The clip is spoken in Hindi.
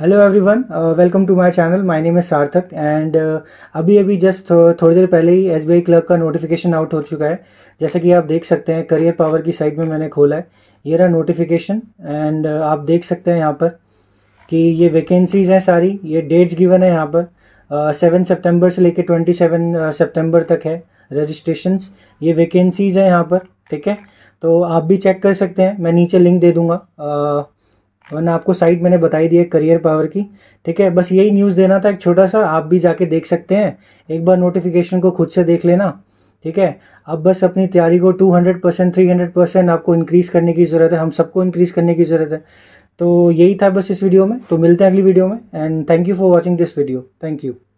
hello everyone welcome to my channel my name है सार्थक एंड अभी अभी जस्ट uh, थोड़ी देर पहले ही एस बी क्लर्क का नोटिफिकेशन आउट हो चुका है जैसा कि आप देख सकते हैं करियर पावर की साइट में मैंने खोला है ये रहा नोटिफिकेशन एंड uh, आप देख सकते हैं यहाँ पर कि ये वैकेंसीज़ हैं सारी ये डेट्स गिवन है यहाँ पर सेवन uh, सेप्टेम्बर से लेकर ट्वेंटी सेवन सेप्टेम्बर तक है रजिस्ट्रेशन ये वैकेंसीज़ हैं यहाँ पर ठीक है तो आप भी चेक कर सकते हैं मैं नीचे लिंक दे दूँगा uh, वरना आपको साइट मैंने बताई दी है करियर पावर की ठीक है बस यही न्यूज़ देना था एक छोटा सा आप भी जाके देख सकते हैं एक बार नोटिफिकेशन को खुद से देख लेना ठीक है अब बस अपनी तैयारी को 200 परसेंट थ्री परसेंट आपको इंक्रीज़ करने की ज़रूरत है हम सबको इंक्रीज़ करने की ज़रूरत है तो यही था बस इस वीडियो में तो मिलते हैं अगली वीडियो में and thank you for watching this video thank you